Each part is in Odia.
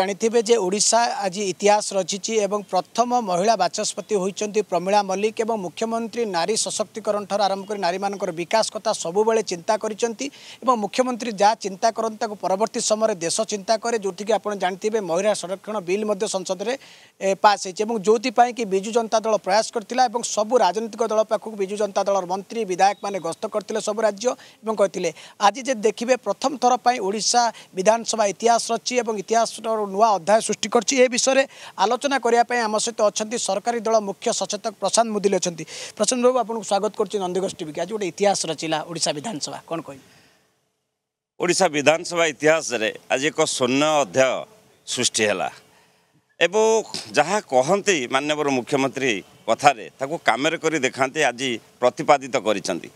জাঁথিবে যে ওড়শা আজ ইতিহাস রচিছি এবং প্রথম মহিলা বাচস্পতি হয়েছেন প্রমীলা মল্লিক এবং মুখ্যমন্ত্রী নারী সশক্তিকরণ ঠার আরম্ভ করে নারী মানকর বিকাশ কথা সবুলে চিন্তা করেছেন এবং মুখ্যমন্ত্রী যা চিন্তা করতে তাকে পরবর্তী সময় দেশ চিন্তা করে যেটিকি আপনার জাঁথিবে মহিলা সংরক্ষণ বিল মধ্যে সংসদে পাস হয়েছে এবং যেপাই কি বিজু জনতা দল প্রয়াস করে এবং সবু রাজনৈতিক দল পাখক বিজু জনতা দলর মন্ত্রী বিধায়ক মানে গস্ত করে সবু রাজ্য এবং কে আজ যে দেখবে প্রথম থরপাই ওড়শা বিধানসভা ইতিহাস রচি এবং ইতিহাস ପ୍ରକାରର ନୂଆ ଅଧ୍ୟାୟ ସୃଷ୍ଟି କରିଛି ଏ ବିଷୟରେ ଆଲୋଚନା କରିବା ପାଇଁ ଆମ ସହିତ ଅଛନ୍ତି ସରକାରୀ ଦଳ ମୁଖ୍ୟ ସଚେତକ ପ୍ରଶାନ୍ତ ମୁଦିଲ ଅଛନ୍ତି ପ୍ରଶାନ୍ତ ବାବୁ ଆପଣଙ୍କୁ ସ୍ୱାଗତ କରୁଛି ନନ୍ଦୀଗୋଷ୍ଠୀ ଟିଭିକି ଆଜି ଗୋଟେ ଇତିହାସ ରଚିଲା ଓଡ଼ିଶା ବିଧାନସଭା କ'ଣ କହିବେ ଓଡ଼ିଶା ବିଧାନସଭା ଇତିହାସରେ ଆଜି ଏକ ଶୂନ୍ୟ ଅଧ୍ୟାୟ ସୃଷ୍ଟି ହେଲା ଏବଂ ଯାହା କହନ୍ତି ମାନ୍ୟବର ମୁଖ୍ୟମନ୍ତ୍ରୀ କଥାରେ ତାକୁ କାମରେ କରି ଦେଖାନ୍ତି ଆଜି ପ୍ରତିପାଦିତ କରିଛନ୍ତି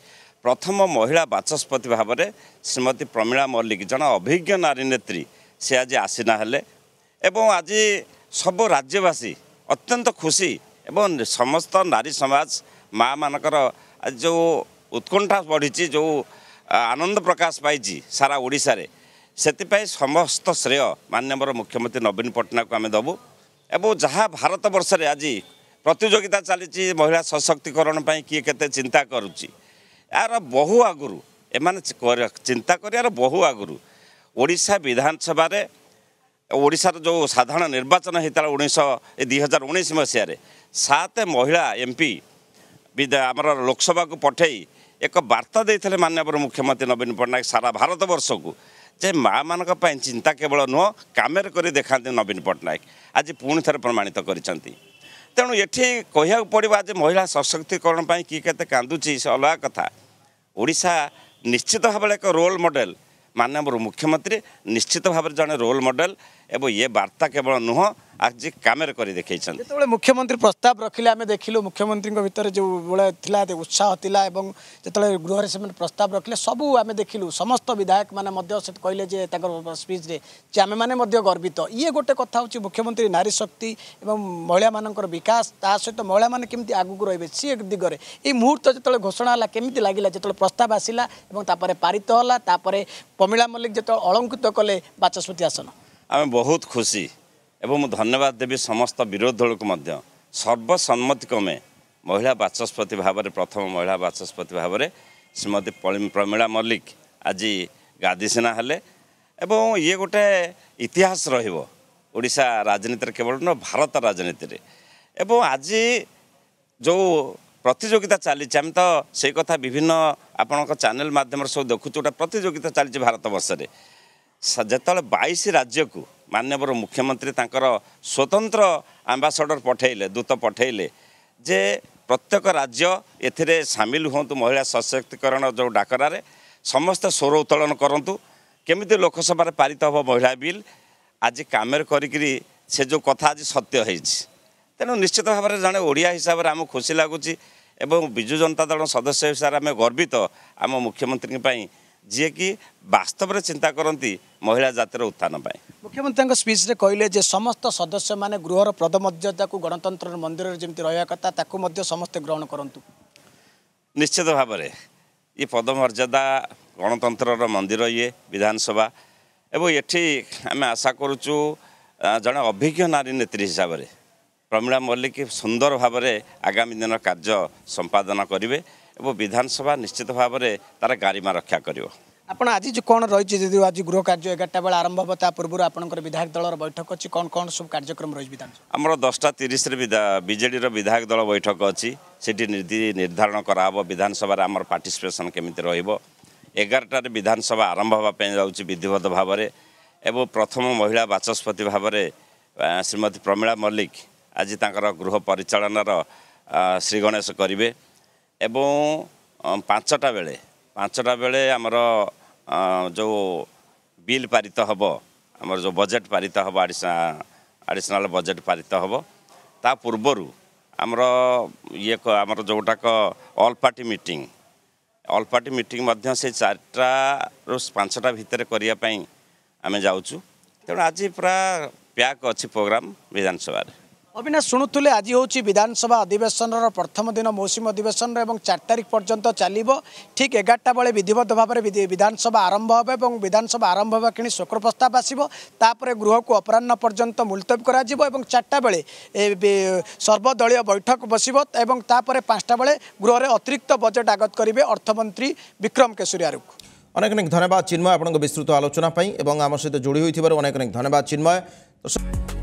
ପ୍ରଥମ ମହିଳା ବାଚସ୍ପତି ଭାବରେ ଶ୍ରୀମତୀ ପ୍ରମିଳା ମଲ୍ଲିକ ଜଣେ ଅଭିଜ୍ଞ ନାରୀ ନେତ୍ରୀ ସେ ଆଜି ଆସିନା ହେଲେ ଏବଂ ଆଜି ସବୁ ରାଜ୍ୟବାସୀ ଅତ୍ୟନ୍ତ ଖୁସି ଏବଂ ସମସ୍ତ ନାରୀ ସମାଜ ମାଆମାନଙ୍କର ଆଜି ଯେଉଁ ଉତ୍କଣ୍ଠା ବଢ଼ିଛି ଯେଉଁ ଆନନ୍ଦ ପ୍ରକାଶ ପାଇଛି ସାରା ଓଡ଼ିଶାରେ ସେଥିପାଇଁ ସମସ୍ତ ଶ୍ରେୟ ମାନ୍ୟବର ମୁଖ୍ୟମନ୍ତ୍ରୀ ନବୀନ ପଟ୍ଟନାୟକକୁ ଆମେ ଦେବୁ ଏବଂ ଯାହା ଭାରତବର୍ଷରେ ଆଜି ପ୍ରତିଯୋଗିତା ଚାଲିଛି ମହିଳା ସଶକ୍ତିକରଣ ପାଇଁ କିଏ କେତେ ଚିନ୍ତା କରୁଛି ଏହାର ବହୁ ଆଗରୁ ଏମାନେ ଚିନ୍ତା କରିବାର ବହୁ ଆଗରୁ ଓଡ଼ିଶା ବିଧାନସଭାରେ ଓଡ଼ିଶାର ଯେଉଁ ସାଧାରଣ ନିର୍ବାଚନ ହେଇଥିଲା ଉଣେଇଶହ ଦୁଇ ହଜାର ଉଣେଇଶ ମସିହାରେ ସାତ ମହିଳା ଏମ୍ପି ଆମର ଲୋକସଭାକୁ ପଠାଇ ଏକ ବାର୍ତ୍ତା ଦେଇଥିଲେ ମାନ୍ୟବର ମୁଖ୍ୟମନ୍ତ୍ରୀ ନବୀନ ପଟ୍ଟନାୟକ ସାରା ଭାରତବର୍ଷକୁ ଯେ ମାଆମାନଙ୍କ ପାଇଁ ଚିନ୍ତା କେବଳ ନୁହଁ କାମରେ କରି ଦେଖାନ୍ତି ନବୀନ ପଟ୍ଟନାୟକ ଆଜି ପୁଣି ଥରେ ପ୍ରମାଣିତ କରିଛନ୍ତି ତେଣୁ ଏଠି କହିବାକୁ ପଡ଼ିବ ଆଜି ମହିଳା ସଶକ୍ତିକରଣ ପାଇଁ କିଏ କେତେ କାନ୍ଦୁଛି ସେ ଅଲଗା କଥା ଓଡ଼ିଶା ନିଶ୍ଚିତ ଭାବରେ ଏକ ରୋଲ୍ ମଡ଼େଲ୍ ମାନେ ଆମର ମୁଖ୍ୟମନ୍ତ୍ରୀ ନିଶ୍ଚିତ ଭାବରେ ଜଣେ ରୋଲ୍ ମଡ଼େଲ୍ ଏବଂ ଇଏ ବାର୍ତ୍ତା କେବଳ ନୁହଁ ଆଜି କାମରେ କରି ଦେଖେଇଛନ୍ତି ଯେତେବେଳେ ମୁଖ୍ୟମନ୍ତ୍ରୀ ପ୍ରସ୍ତାବ ରଖିଲେ ଆମେ ଦେଖିଲୁ ମୁଖ୍ୟମନ୍ତ୍ରୀଙ୍କ ଭିତରେ ଯେଉଁବେଳେ ଥିଲା ଉତ୍ସାହ ଥିଲା ଏବଂ ଯେତେବେଳେ ଗୃହରେ ସେମାନେ ପ୍ରସ୍ତାବ ରଖିଲେ ସବୁ ଆମେ ଦେଖିଲୁ ସମସ୍ତ ବିଧାୟକମାନେ ମଧ୍ୟ ସେଠି କହିଲେ ଯେ ତାଙ୍କର ସ୍ପିଚ୍ରେ ଯେ ଆମେମାନେ ମଧ୍ୟ ଗର୍ବିତ ଇଏ ଗୋଟେ କଥା ହେଉଛି ମୁଖ୍ୟମନ୍ତ୍ରୀ ନାରୀ ଶକ୍ତି ଏବଂ ମହିଳାମାନଙ୍କର ବିକାଶ ତା ସହିତ ମହିଳାମାନେ କେମିତି ଆଗକୁ ରହିବେ ସିଏ ଦିଗରେ ଏଇ ମୁହୂର୍ତ୍ତ ଯେତେବେଳେ ଘୋଷଣା ହେଲା କେମିତି ଲାଗିଲା ଯେତେବେଳେ ପ୍ରସ୍ତାବ ଆସିଲା ଏବଂ ତାପରେ ପାରିତ ହେଲା ତାପରେ ପ୍ରମିଳା ମଲ୍ଲିକ ଯେତେବେଳେ ଅଳଙ୍କିତ କଲେ ବାଚସ୍ପତି ଆସନ ଆମେ ବହୁତ ଖୁସି ଏବଂ ମୁଁ ଧନ୍ୟବାଦ ଦେବି ସମସ୍ତ ବିରୋଧୀ ଦଳକୁ ମଧ୍ୟ ସର୍ବସମ୍ମତିକ୍ରମେ ମହିଳା ବାଚସ୍ପତି ଭାବରେ ପ୍ରଥମ ମହିଳା ବାଚସ୍ପତି ଭାବରେ ଶ୍ରୀମତୀ ପ୍ରମିଳା ମଲ୍ଲିକ ଆଜି ଗାଦିସିନା ହେଲେ ଏବଂ ଇଏ ଗୋଟେ ଇତିହାସ ରହିବ ଓଡ଼ିଶା ରାଜନୀତିରେ କେବଳ ନୁହଁ ଭାରତ ରାଜନୀତିରେ ଏବଂ ଆଜି ଯେଉଁ ପ୍ରତିଯୋଗିତା ଚାଲିଛି ଆମେ ତ ସେଇ କଥା ବିଭିନ୍ନ ଆପଣଙ୍କ ଚ୍ୟାନେଲ ମାଧ୍ୟମରେ ସବୁ ଦେଖୁଛୁ ଗୋଟେ ପ୍ରତିଯୋଗିତା ଚାଲିଛି ଭାରତ ବର୍ଷରେ ଯେତେବେଳେ ବାଇଶ ରାଜ୍ୟକୁ ମାନ୍ୟବର ମୁଖ୍ୟମନ୍ତ୍ରୀ ତାଙ୍କର ସ୍ୱତନ୍ତ୍ର ଆମ୍ବାସଡ଼ର ପଠାଇଲେ ଦୂତ ପଠାଇଲେ ଯେ ପ୍ରତ୍ୟେକ ରାଜ୍ୟ ଏଥିରେ ସାମିଲ ହୁଅନ୍ତୁ ମହିଳା ସଶକ୍ତିକରଣ ଯେଉଁ ଡାକରାରେ ସମସ୍ତେ ସ୍ୱର ଉତ୍ତୋଳନ କରନ୍ତୁ କେମିତି ଲୋକସଭାରେ ପାରିତ ହେବ ମହିଳା ବିଲ୍ ଆଜି କାମରେ କରିକିରି ସେ ଯେଉଁ କଥା ଆଜି ସତ୍ୟ ହେଇଛି ତେଣୁ ନିଶ୍ଚିତ ଭାବରେ ଜଣେ ଓଡ଼ିଆ ହିସାବରେ ଆମକୁ ଖୁସି ଲାଗୁଛି ଏବଂ ବିଜୁ ଜନତା ଦଳ ସଦସ୍ୟ ହିସାବରେ ଆମେ ଗର୍ବିତ ଆମ ମୁଖ୍ୟମନ୍ତ୍ରୀଙ୍କ ପାଇଁ ଯିଏକି ବାସ୍ତବରେ ଚିନ୍ତା କରନ୍ତି ମହିଳା ଜାତିର ଉତ୍ଥାନ ପାଇଁ ମୁଖ୍ୟମନ୍ତ୍ରୀଙ୍କ ସ୍ପିଚ୍ରେ କହିଲେ ଯେ ସମସ୍ତ ସଦସ୍ୟମାନେ ଗୃହର ପ୍ରଦମର୍ଯ୍ୟାଦାକୁ ଗଣତନ୍ତ୍ରର ମନ୍ଦିରରେ ଯେମିତି ରହିବା କଥା ତାକୁ ମଧ୍ୟ ସମସ୍ତେ ଗ୍ରହଣ କରନ୍ତୁ ନିଶ୍ଚିତ ଭାବରେ ଇଏ ପଦମର୍ଯ୍ୟାଦା ଗଣତନ୍ତ୍ରର ମନ୍ଦିର ଇଏ ବିଧାନସଭା ଏବଂ ଏଠି ଆମେ ଆଶା କରୁଛୁ ଜଣେ ଅଭିଜ୍ଞ ନାରୀ ନେତ୍ରୀ ହିସାବରେ ପ୍ରମିଳା ମଲ୍ଲିକ ସୁନ୍ଦର ଭାବରେ ଆଗାମୀ ଦିନ କାର୍ଯ୍ୟ ସମ୍ପାଦନ କରିବେ ଏବଂ ବିଧାନସଭା ନିଶ୍ଚିତ ଭାବରେ ତାର ଗାରିମା ରକ୍ଷା କରିବ ଆପଣ ଆଜି ଯେଉଁ କ'ଣ ରହିଛି ଯଦି ଆଜି ଗୃହ କାର୍ଯ୍ୟ ଏଗାରଟା ବେଳେ ଆରମ୍ଭ ହେବ ତା ପୂର୍ବରୁ ଆପଣଙ୍କର ବିଧାୟକ ଦଳର ବୈଠକ ଅଛି କ'ଣ କ'ଣ ସବୁ କାର୍ଯ୍ୟକ୍ରମ ରହିଛି ବିଧାନସଭା ଆମର ଦଶଟା ତିରିଶରେ ବିଜେଡ଼ିର ବିଧାୟକ ଦଳ ବୈଠକ ଅଛି ସେଠି ନୀତି ନିର୍ଦ୍ଧାରଣ କରାହେବ ବିଧାନସଭାରେ ଆମର ପାର୍ଟିସିପେସନ୍ କେମିତି ରହିବ ଏଗାରଟାରେ ବିଧାନସଭା ଆରମ୍ଭ ହେବା ପାଇଁ ଯାଉଛି ବିଧିବଦ୍ଧ ଭାବରେ ଏବଂ ପ୍ରଥମ ମହିଳା ବାଚସ୍ପତି ଭାବରେ ଶ୍ରୀମତୀ ପ୍ରମିଳା ମଲ୍ଲିକ ଆଜି ତାଙ୍କର ଗୃହ ପରିଚାଳନାର ଶ୍ରୀଗଣେଶ କରିବେ ଏବଂ ପାଞ୍ଚଟା ବେଳେ ପାଞ୍ଚଟା ବେଳେ ଆମର ଯେଉଁ ବିଲ୍ ପାରିତ ହେବ ଆମର ଯେଉଁ ବଜେଟ୍ ପାରିତ ହେବ ଆଡ଼ିସନାଲ ବଜେଟ୍ ପାରିତ ହେବ ତା ପୂର୍ବରୁ ଆମର ଇଏ ଆମର ଯେଉଁଟାକ all party meeting all party meeting ମଧ୍ୟ ସେଇ ଚାରିଟାରୁ ପାଞ୍ଚଟା ଭିତରେ କରିବା ପାଇଁ ଆମେ ଯାଉଛୁ ତେଣୁ ଆଜି ପୁରା ପ୍ୟାକ୍ ଅଛି ପ୍ରୋଗ୍ରାମ୍ ବିଧାନସଭାରେ অবিনাশ শুণুলে আজ হচ্ছে বিধানসভা অধিবেশনর প্রথম দিন মৌসুমী অধিবেশন এবং চার তারিখ পর্যন্ত চালিব ঠিক এগারটা বেড়ে বিধিবদ্ধ ভাবে বিধানসভা আরম্ভ হবে এবং বিধানসভা আরম্ভ হওয়া কিনি শোক প্রস্তাব আসব তাপরে গৃহকু অপরাহ্ন পর্যন্ত মুলতবি করা এবং চারটা বেড়ে সর্বদলীয় বৈঠক বসব এবং তাপরে পাঁচটা বেড়ে গৃহরে অতিরিক্ত বজেট আগত করবে অর্থমন্ত্রী বিক্রম কেশরী আরুক অনেক অনেক ধন্যবাদ চিন্ময় আপনার বিস্তৃত আলোচনা এবং আমার সহ যোড়ি হয়ে অনেক অনেক ধন্যবাদ চিন্ময়